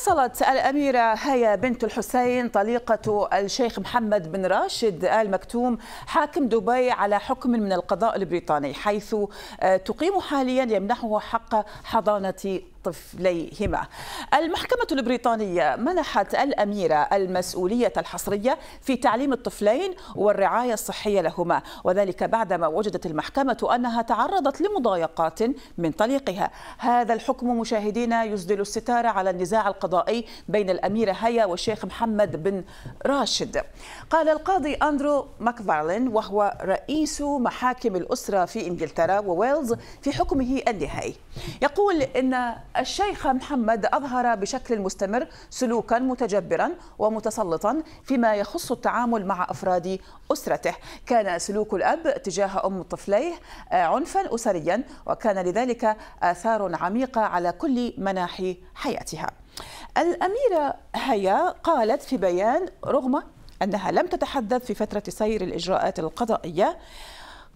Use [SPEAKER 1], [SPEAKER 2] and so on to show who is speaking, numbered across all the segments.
[SPEAKER 1] حصلت الأميرة هيا بنت الحسين طليقة الشيخ محمد بن راشد آل مكتوم حاكم دبي على حكم من القضاء البريطاني حيث آه، تقيم حاليا يمنحه حق حضانة طفليهما المحكمة البريطانية منحت الأميرة المسؤولية الحصرية في تعليم الطفلين والرعاية الصحية لهما وذلك بعدما وجدت المحكمة أنها تعرضت لمضايقات من طليقها هذا الحكم مشاهدينا يسدل الستار على النزاع القضائي قضائي بين الأميرة هيا والشيخ محمد بن راشد قال القاضي أندرو ماكفارلين وهو رئيس محاكم الأسرة في إنجلترا وويلز في حكمه النهائي يقول إن الشيخ محمد أظهر بشكل مستمر سلوكا متجبرا ومتسلطا فيما يخص التعامل مع أفراد أسرته كان سلوك الأب تجاه أم طفليه آه، عنفا أسريا وكان لذلك آثار عميقة على كل مناحي حياتها الأميرة هيا قالت في بيان رغم أنها لم تتحدث في فترة سير الإجراءات القضائية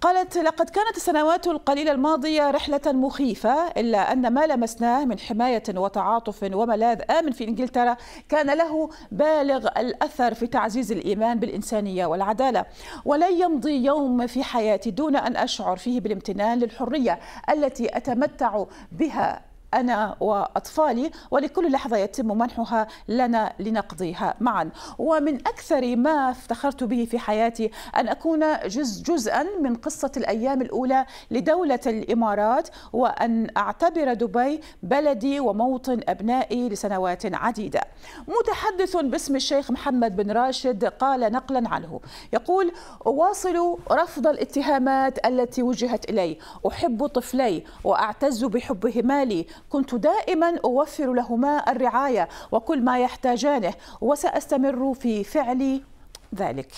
[SPEAKER 1] قالت لقد كانت السنوات القليلة الماضية رحلة مخيفة إلا أن ما لمسناه من حماية وتعاطف وملاذ آمن في إنجلترا كان له بالغ الأثر في تعزيز الإيمان بالإنسانية والعدالة ولن يمضي يوم في حياتي دون أن أشعر فيه بالامتنان للحرية التي أتمتع بها أنا وأطفالي ولكل لحظة يتم منحها لنا لنقضيها معا ومن أكثر ما افتخرت به في حياتي أن أكون جزء جزءا من قصة الأيام الأولى لدولة الإمارات وأن أعتبر دبي بلدي وموطن أبنائي لسنوات عديدة متحدث باسم الشيخ محمد بن راشد قال نقلا عنه يقول أواصل رفض الاتهامات التي وجهت إلي أحب طفلي وأعتز بحبهما لي كنت دائما أوفر لهما الرعاية وكل ما يحتاجانه وسأستمر في فعل ذلك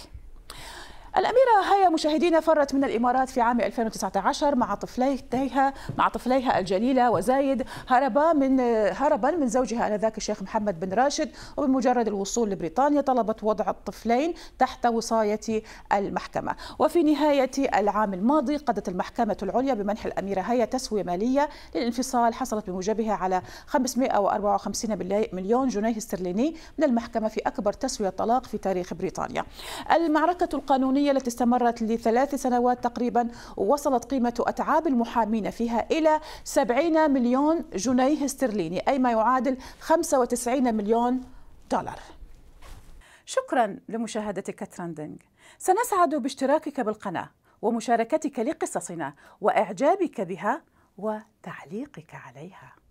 [SPEAKER 1] الأميرة هيا مشاهدينا فرت من الإمارات في عام 2019 مع طفليها مع طفليها الجليلة وزايد هربا من هربا من زوجها آنذاك الشيخ محمد بن راشد وبمجرد الوصول لبريطانيا طلبت وضع الطفلين تحت وصاية المحكمة وفي نهاية العام الماضي قضت المحكمة العليا بمنح الأميرة هيا تسوية مالية للانفصال حصلت بموجبها على 554 مليون جنيه استرليني من المحكمة في أكبر تسوية طلاق في تاريخ بريطانيا المعركة القانونية القانونية التي استمرت لثلاث سنوات تقريبا وصلت قيمة أتعاب المحامين فيها إلى 70 مليون جنيه استرليني أي ما يعادل 95 مليون دولار شكرا لمشاهدتك ترندنج سنسعد باشتراكك بالقناة ومشاركتك لقصصنا وإعجابك بها وتعليقك عليها